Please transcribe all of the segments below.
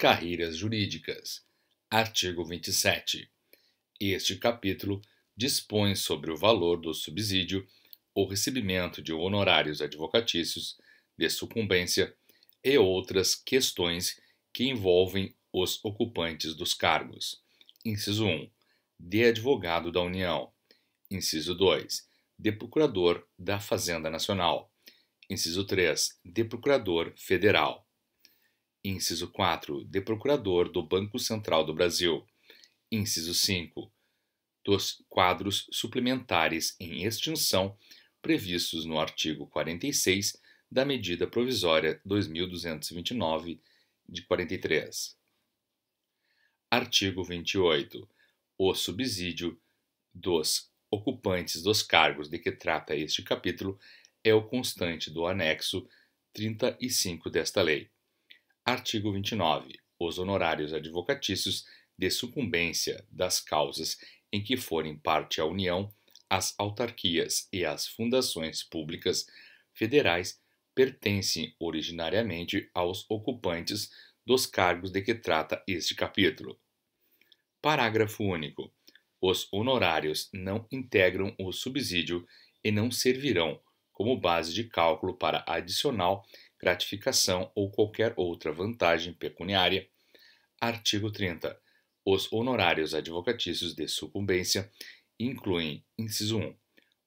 Carreiras Jurídicas. Artigo 27. Este capítulo dispõe sobre o valor do subsídio ou recebimento de honorários advocatícios, de sucumbência e outras questões que envolvem os ocupantes dos cargos. Inciso 1. De advogado da União. Inciso 2. De procurador da Fazenda Nacional. Inciso 3. De procurador federal. Inciso 4. De procurador do Banco Central do Brasil. Inciso 5. Dos quadros suplementares em extinção previstos no artigo 46 da medida provisória 2229 de 43. Artigo 28. O subsídio dos ocupantes dos cargos de que trata este capítulo é o constante do anexo 35 desta lei. Artigo 29. Os honorários advocatícios de sucumbência das causas em que forem parte a União, as autarquias e as fundações públicas federais pertencem originariamente aos ocupantes dos cargos de que trata este capítulo. Parágrafo único. Os honorários não integram o subsídio e não servirão como base de cálculo para adicional gratificação ou qualquer outra vantagem pecuniária. Artigo 30. Os honorários advocatícios de sucumbência incluem, inciso 1,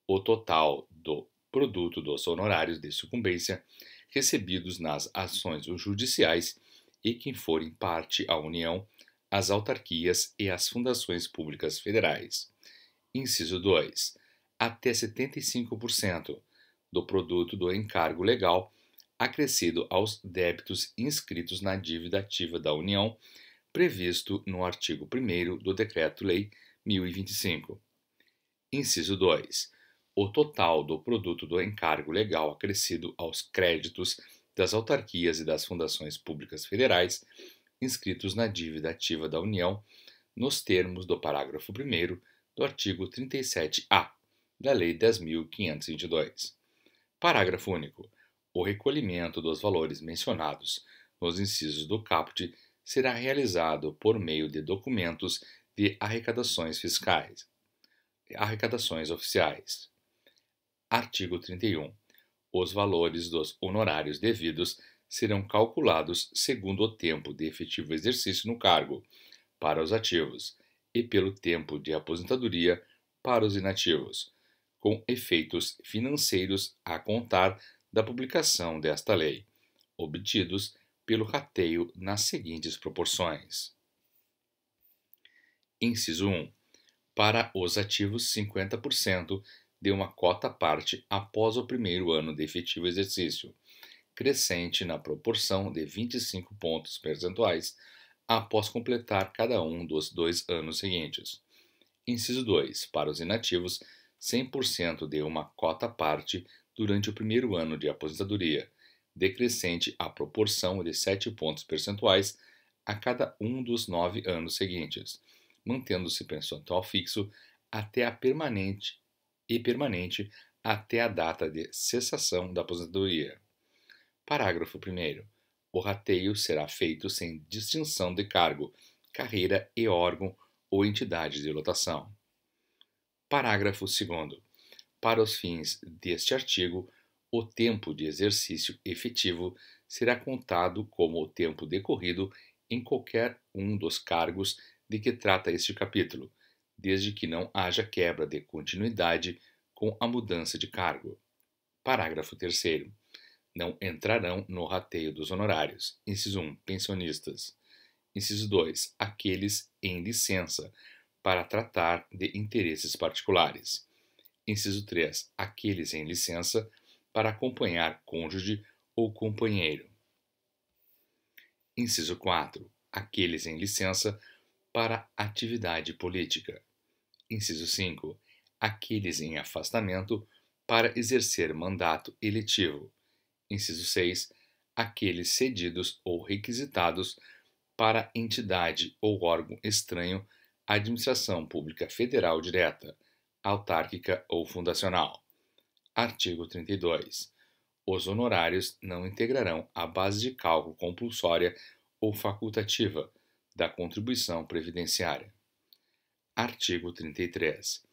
o total do produto dos honorários de sucumbência recebidos nas ações judiciais e que forem parte à União, às autarquias e às fundações públicas federais. Inciso 2. Até 75% do produto do encargo legal acrescido aos débitos inscritos na dívida ativa da União, previsto no artigo 1 do Decreto-Lei 1025. Inciso 2. O total do produto do encargo legal acrescido aos créditos das autarquias e das fundações públicas federais inscritos na dívida ativa da União, nos termos do parágrafo 1 do artigo 37-A da Lei 10.522. Parágrafo único. O recolhimento dos valores mencionados nos incisos do caput será realizado por meio de documentos de arrecadações fiscais. Arrecadações oficiais. Artigo 31. Os valores dos honorários devidos serão calculados segundo o tempo de efetivo exercício no cargo para os ativos e pelo tempo de aposentadoria para os inativos, com efeitos financeiros a contar da publicação desta lei, obtidos pelo rateio nas seguintes proporções. Inciso 1. Para os ativos, 50% de uma cota parte após o primeiro ano de efetivo exercício, crescente na proporção de 25 pontos percentuais após completar cada um dos dois anos seguintes. Inciso 2. Para os inativos, 100% de uma cota parte durante o primeiro ano de aposentadoria, decrescente a proporção de 7 pontos percentuais a cada um dos nove anos seguintes, mantendo-se percentual fixo até a permanente e permanente até a data de cessação da aposentadoria. Parágrafo 1. O rateio será feito sem distinção de cargo, carreira e órgão ou entidade de lotação. Parágrafo 2. Para os fins deste artigo, o tempo de exercício efetivo será contado como o tempo decorrido em qualquer um dos cargos de que trata este capítulo, desde que não haja quebra de continuidade com a mudança de cargo. Parágrafo 3. Não entrarão no rateio dos honorários. Inciso 1. Pensionistas. Inciso 2. Aqueles em licença para tratar de interesses particulares. Inciso 3. Aqueles em licença para acompanhar cônjuge ou companheiro. Inciso 4. Aqueles em licença para atividade política. Inciso 5. Aqueles em afastamento para exercer mandato eletivo. Inciso 6. Aqueles cedidos ou requisitados para entidade ou órgão estranho à administração pública federal direta autárquica ou fundacional. Artigo 32. Os honorários não integrarão a base de cálculo compulsória ou facultativa da contribuição previdenciária. Artigo 33.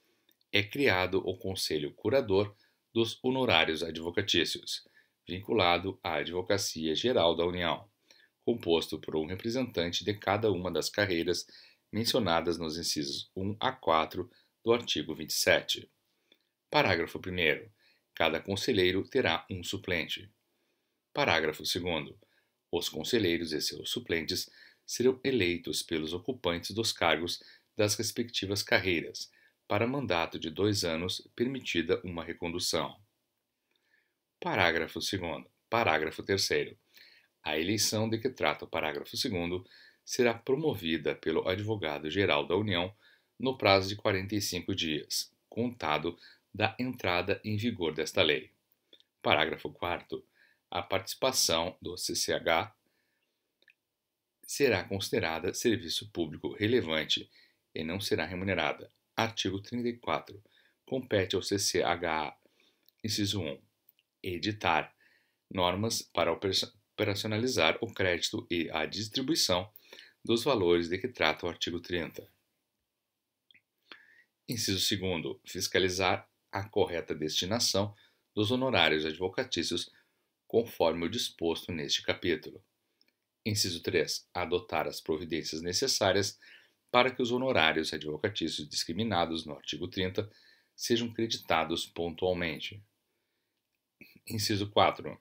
É criado o Conselho Curador dos Honorários Advocatícios, vinculado à Advocacia Geral da União, composto por um representante de cada uma das carreiras mencionadas nos incisos 1 a 4 do artigo 27. Parágrafo 1. Cada conselheiro terá um suplente. Parágrafo 2. Os conselheiros e seus suplentes serão eleitos pelos ocupantes dos cargos das respectivas carreiras, para mandato de dois anos, permitida uma recondução. Parágrafo 2. Parágrafo 3. A eleição de que trata o parágrafo 2 será promovida pelo advogado-geral da União no prazo de 45 dias, contado da entrada em vigor desta lei. Parágrafo 4. A participação do CCH será considerada serviço público relevante e não será remunerada. Artigo 34. Compete ao CCH, inciso 1, editar normas para operacionalizar o crédito e a distribuição dos valores de que trata o artigo 30. Inciso 2. Fiscalizar a correta destinação dos honorários advocatícios, conforme o disposto neste capítulo. Inciso 3. Adotar as providências necessárias para que os honorários advocatícios discriminados no artigo 30 sejam creditados pontualmente. Inciso 4.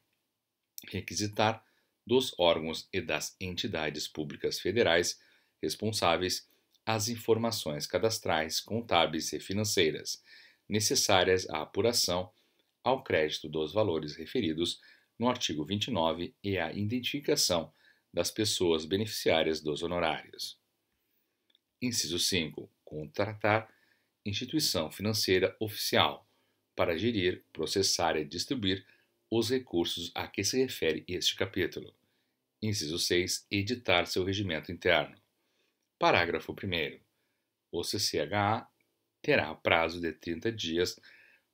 Requisitar dos órgãos e das entidades públicas federais responsáveis as informações cadastrais, contábeis e financeiras necessárias à apuração ao crédito dos valores referidos no artigo 29 e à identificação das pessoas beneficiárias dos honorários. Inciso 5. Contratar instituição financeira oficial para gerir, processar e distribuir os recursos a que se refere este capítulo. Inciso 6. Editar seu regimento interno. Parágrafo 1. O CCHA terá prazo de 30 dias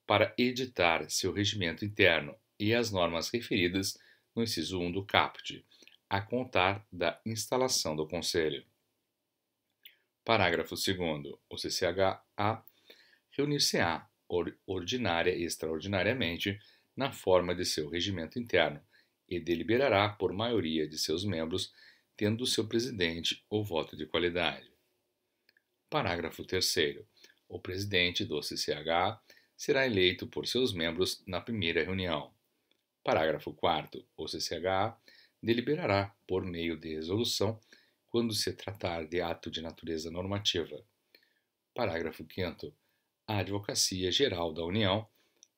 para editar seu regimento interno e as normas referidas no inciso 1 do CAPT, a contar da instalação do Conselho. Parágrafo 2. O CCHA reunir-se-á ordinária e extraordinariamente na forma de seu regimento interno e deliberará por maioria de seus membros tendo o seu presidente o voto de qualidade. Parágrafo 3. O presidente do CCH será eleito por seus membros na primeira reunião. Parágrafo 4. O CCH deliberará por meio de resolução quando se tratar de ato de natureza normativa. Parágrafo 5. A Advocacia Geral da União,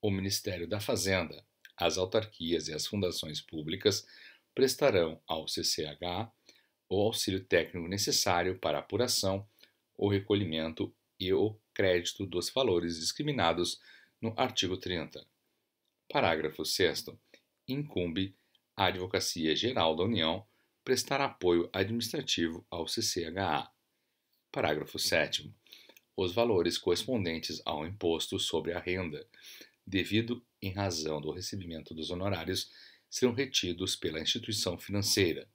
o Ministério da Fazenda, as autarquias e as fundações públicas prestarão ao CCH o auxílio técnico necessário para apuração, o recolhimento e o crédito dos valores discriminados no artigo 30. Parágrafo 6. Incumbe à Advocacia Geral da União prestar apoio administrativo ao CCHA. Parágrafo 7. Os valores correspondentes ao imposto sobre a renda, devido em razão do recebimento dos honorários, serão retidos pela instituição financeira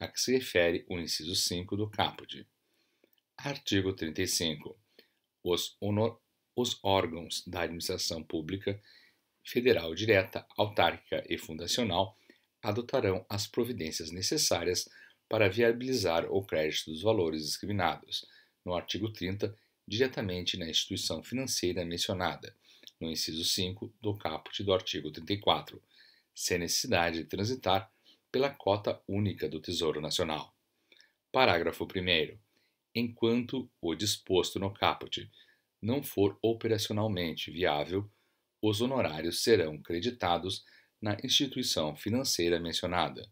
a que se refere o inciso 5 do caput. Artigo 35. Os, honor, os órgãos da administração pública federal direta, autárquica e fundacional adotarão as providências necessárias para viabilizar o crédito dos valores discriminados, no artigo 30, diretamente na instituição financeira mencionada, no inciso 5 do caput do artigo 34, sem necessidade de transitar pela cota única do Tesouro Nacional. Parágrafo 1. Enquanto o disposto no caput não for operacionalmente viável, os honorários serão creditados na instituição financeira mencionada,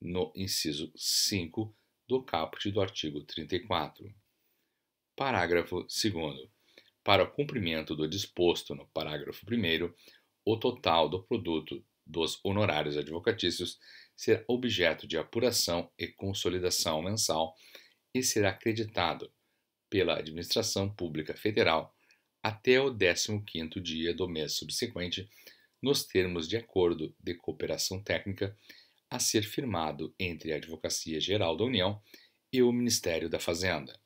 no inciso 5 do caput do artigo 34. Parágrafo 2. Para o cumprimento do disposto no parágrafo 1, o total do produto dos honorários advocatícios será objeto de apuração e consolidação mensal e será acreditado pela Administração Pública Federal até o 15º dia do mês subsequente, nos termos de acordo de cooperação técnica a ser firmado entre a Advocacia Geral da União e o Ministério da Fazenda.